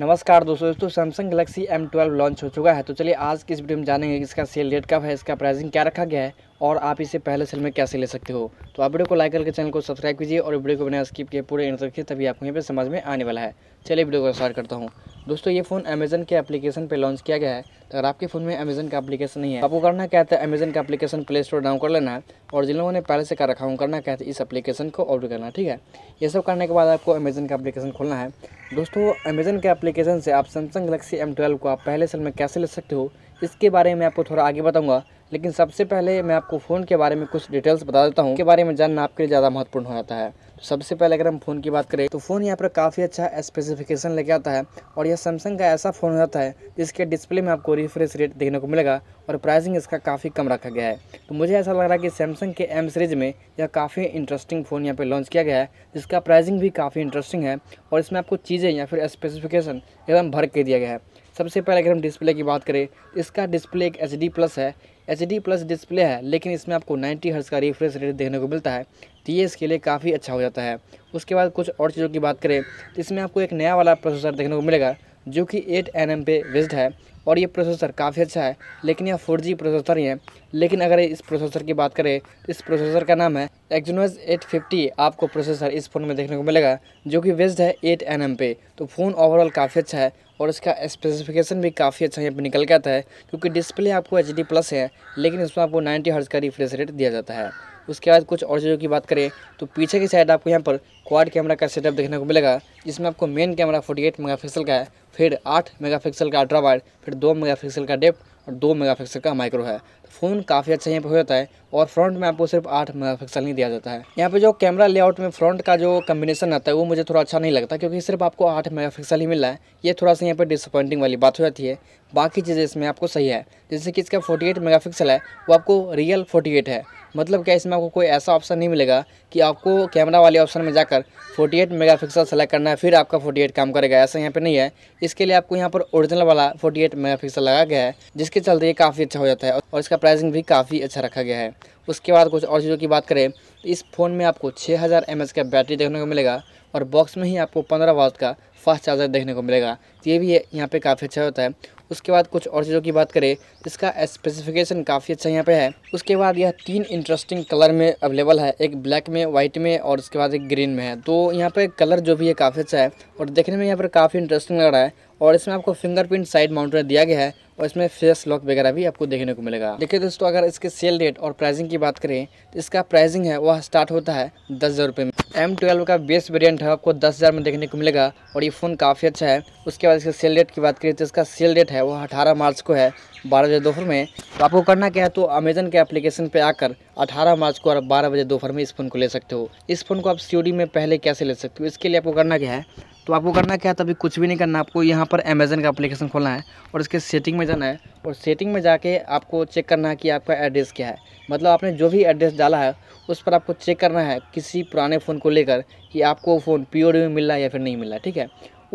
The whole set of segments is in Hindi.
नमस्कार दोस्तों दोस्तों सैमसंग गलेक्सी M12 लॉन्च हो चुका है तो चलिए आज की इस वीडियो में जानेंगे कि इसका सेल डेट कब है इसका प्राइसिंग क्या रखा गया है और आप इसे पहले सेल में कैसे ले सकते हो तो आप वीडियो को लाइक करके चैनल को सब्सक्राइब कीजिए और वीडियो को बिना स्किप किए पूरे इंटरव्यू तभी आपको यहाँ पर समझ में आने वाला है चलिए वीडियो को स्टार्ट करता हूँ दोस्तों ये फ़ोन अमेजन के एप्लीकेशन पे लॉन्च किया गया है तो अगर आपके फ़ोन में अमेजन का एप्लीकेशन नहीं है आपको करना क्या है अमेजन तो का एप्लीकेशन प्ले स्टोर डाउन कर लेना है और जिन लोगों ने पहले से कर रखा हूँ करना क्या है तो इस एप्लीकेशन को ऑर्डर करना ठीक है ये सब करने के बाद आपको अमेजन का एप्लीकेशन खोलना है दोस्तों अमेजन के एप्लीकेशन से आप सैमसंग गलेक्सी एम को आप पहले साल में कैसे ले सकते हो इसके बारे में आपको थोड़ा आगे बताऊँगा लेकिन सबसे पहले मैं आपको फ़ोन के बारे में कुछ डिटेल्स बता देता हूँ के बारे में जानना आपके लिए ज़्यादा महत्वपूर्ण हो जाता है सबसे पहले अगर हम फ़ोन की बात करें तो फ़ोन यहाँ पर काफ़ी अच्छा स्पेसिफिकेशन लेके आता है और यह सैमसंग का ऐसा फ़ोन हो जाता है जिसके डिस्प्ले में आपको रिफ्रेश रेट देखने को मिलेगा और प्राइसिंग इसका काफ़ी कम रखा गया है तो मुझे ऐसा लग रहा है कि सैमसंग के एम सीरीज़ में यह काफ़ी इंटरेस्टिंग फ़ोन यहाँ पर लॉन्च किया गया है जिसका प्राइसिंग भी काफ़ी इंटरेस्टिंग है और इसमें आपको चीज़ें या फिर स्पेसिफिकेशन एकदम भर के दिया गया है सबसे पहले अगर हम डिस्प्ले की बात करें इसका डिस्प्ले एक एच प्लस है एच प्लस डिस्प्ले है लेकिन इसमें आपको 90 हर्ट्ज़ का रिफ्रेश रेट देखने को मिलता है तो ये इसके लिए काफ़ी अच्छा हो जाता है उसके बाद कुछ और चीज़ों की बात करें तो इसमें आपको एक नया वाला प्रोसेसर देखने को मिलेगा जो कि 8 एन पे बेस्ड है और ये प्रोसेसर काफ़ी अच्छा है लेकिन यह फोर जी प्रोसेसर ही है लेकिन अगर इस प्रोसेसर की बात करें तो इस प्रोसेसर का नाम है एक्जनोज 850 आपको प्रोसेसर इस फ़ोन में देखने को मिलेगा जो कि बेस्ड है 8 एन पे तो फ़ोन ओवरऑल काफ़ी अच्छा है और इसका स्पेसिफिकेशन भी काफ़ी अच्छा यहाँ पर निकल के आता है क्योंकि डिस्प्ले आपको एच प्लस है लेकिन इसमें आपको नाइन्टी हर्ज का रिफ्रेश रेट दिया जाता है उसके बाद कुछ और चीज़ों की बात करें तो पीछे की साइड आपको यहाँ पर क्वाड कैमरा का सेटअप देखने को मिलेगा जिसमें आपको मेन कैमरा 48 एट का है फिर 8 मेगापिक्सल का अल्ट्रा वाइड फिर 2 मेगापिक्सल का डेप्थ और 2 मेगापिक्सल का माइक्रो है फ़ोन काफ़ी अच्छा यहाँ पे जाता है और फ्रंट में आपको सिर्फ आठ पिक्सल ही दिया जाता है यहाँ पे जो कैमरा लेआउट में फ्रंट का जो कम्बिनेशन आता है वो मुझे थोड़ा अच्छा नहीं लगता क्योंकि सिर्फ आपको आठ पिक्सल ही मिल रहा है ये थोड़ा सा यहाँ पे डिसअपॉइंटिंग वाली बात हो जाती है बाकी चीज़ें इसमें आपको सही है जैसे कि इसका फोर्टी एट है वो आपको रियल फोर्टी है मतलब क्या इसमें आपको कोई ऐसा ऑप्शन नहीं मिलेगा कि आपको कैमरा वाले ऑप्शन में जाकर 48 पिक्सल सेलेक्ट करना है फिर आपका 48 काम करेगा ऐसा यहाँ पे नहीं है इसके लिए आपको यहाँ पर ओरिजिनल वाला 48 पिक्सल लगाया गया है जिसके चलते ये काफ़ी अच्छा हो जाता है और इसका प्राइसिंग भी काफ़ी अच्छा रखा गया है उसके बाद कुछ और चीज़ों की बात करें तो इस फ़ोन में आपको 6000 हज़ार का बैटरी देखने को मिलेगा और बॉक्स में ही आपको 15 वाट का फास्ट चार्जर देखने को मिलेगा तो ये भी यहाँ पे काफ़ी अच्छा होता है उसके बाद कुछ और चीज़ों की बात करें इसका स्पेसिफिकेशन काफ़ी अच्छा यहाँ पे है उसके बाद यह तीन इंटरेस्टिंग कलर में अवेलेबल है एक ब्लैक में वाइट में और उसके बाद एक ग्रीन में है तो यहाँ पे कलर जो भी है काफ़ी अच्छा है और देखने में यहाँ पर काफ़ी इंटरेस्टिंग लग रहा है और इसमें आपको फिंगरप्रिंट साइड माउंटर दिया गया है और इसमें फेस लॉक वगैरह भी आपको देखने को मिलेगा देखिए दोस्तों अगर इसके सेल रेट और प्राइसिंग की बात करें तो इसका प्राइसिंग है वह स्टार्ट होता है दस हज़ार रुपये में एम ट्वेल्व का बेस वेरिएंट है आपको दस हज़ार में देखने को मिलेगा और ये फ़ोन काफ़ी अच्छा है उसके बाद इसके सेल रेट की बात करें तो इसका सेल रेट है वह अठारह मार्च को है बारह बजे दोपहर में तो आपको करना क्या है तो अमेजन के एप्लीकेशन पे आकर अठारह मार्च को और बारह बजे दोपहर में इस फ़ोन को ले सकते हो इस फ़ोन को आप सी में पहले कैसे ले सकते हो इसके लिए आपको करना क्या है तो आपको करना क्या है तभी कुछ भी नहीं करना आपको यहाँ पर अमेजन का एप्लीकेशन खोलना है और इसके सेटिंग में कनेक्शन है और सेटिंग में जाके आपको चेक करना है कि आपका एड्रेस क्या है मतलब आपने जो भी एड्रेस डाला है उस पर आपको चेक करना है किसी पुराने फ़ोन को लेकर कि आपको फ़ोन पी में मिल रहा है या फिर नहीं मिल रहा है ठीक है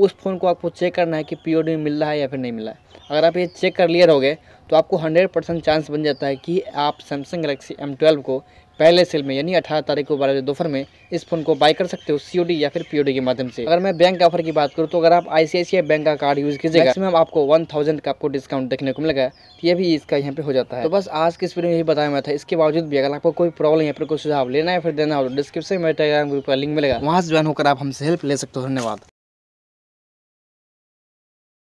उस फ़ोन को आपको चेक करना है कि पी में मिल रहा है या फिर नहीं मिल रहा है अगर आप ये चेक कर लिए रहोगे तो आपको हंड्रेड परसेंट चांस बन जाता है कि आप सैमसंग गलेक्सी एम को पहले सेल में यानी अठारह तारीख को बारह दोपहर में इस फ़ोन को बाय कर सकते हो सी या फिर पीओडी के माध्यम से अगर मैं बैंक ऑफर की बात करूँ तो अगर आप आई बैंक का कार्ड यूज़ कीजिएगा मैक्सिमम तो आपको वन का आपको डिस्काउंट देखने को मिलेगा तो ये भी इसका यहाँ पे हो जाता है तो बस आज की इस वीडियो में यही बताया मैं था इसके बावजूद भी अगर आपको कोई प्रॉब्लम या फिर कोई सुझाव लेना है फिर देना हो तो डिस्क्रिप्शन में टेलीग्राम ग्रुप का लिंक मिलेगा वहाँ से ज्वाइन होकर आप हमसे हेल्प ले सकते हो धन्यवाद